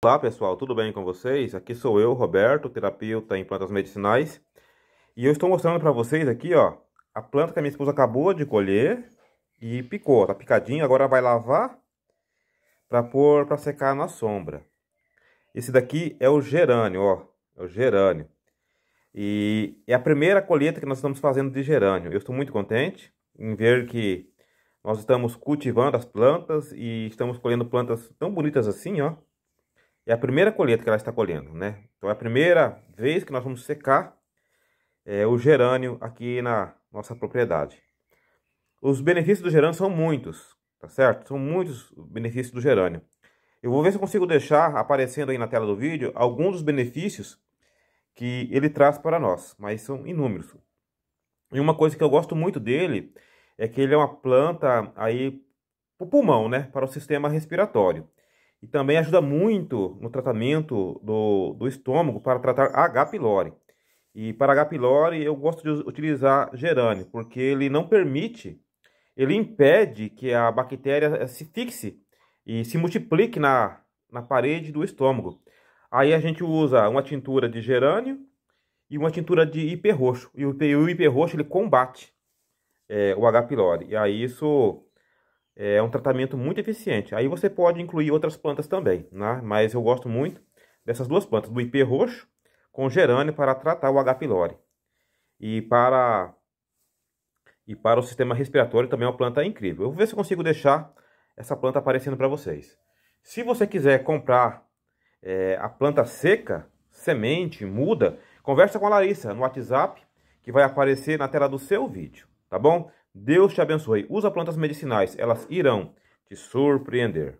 Olá pessoal, tudo bem com vocês? Aqui sou eu, Roberto, terapeuta em plantas medicinais E eu estou mostrando para vocês aqui, ó A planta que a minha esposa acabou de colher E picou, tá picadinho, agora vai lavar para pôr para secar na sombra Esse daqui é o gerânio, ó É o gerânio E é a primeira colheita que nós estamos fazendo de gerânio Eu estou muito contente em ver que nós estamos cultivando as plantas E estamos colhendo plantas tão bonitas assim, ó é a primeira colheita que ela está colhendo, né? Então é a primeira vez que nós vamos secar é, o gerânio aqui na nossa propriedade. Os benefícios do gerânio são muitos, tá certo? São muitos benefícios do gerânio. Eu vou ver se eu consigo deixar aparecendo aí na tela do vídeo alguns dos benefícios que ele traz para nós, mas são inúmeros. E uma coisa que eu gosto muito dele é que ele é uma planta aí para o pulmão, né? Para o sistema respiratório e também ajuda muito no tratamento do, do estômago para tratar H. pylori. E para H. pylori eu gosto de utilizar gerânio, porque ele não permite, ele impede que a bactéria eh, se fixe e se multiplique na, na parede do estômago. Aí a gente usa uma tintura de gerânio e uma tintura de hiperroxo. E o, o hiperroxo ele combate é, o H. pylori. E aí isso é, é um tratamento muito eficiente. Aí você pode incluir outras plantas também, né? Mas eu gosto muito dessas duas plantas, do IP roxo com gerânio para tratar o H. pylori. E para e para o sistema respiratório também é uma planta incrível. Eu vou ver se eu consigo deixar essa planta aparecendo para vocês. Se você quiser comprar é, a planta seca, semente, muda, conversa com a Larissa no WhatsApp que vai aparecer na tela do seu vídeo, tá bom? Deus te abençoe. Usa plantas medicinais, elas irão te surpreender.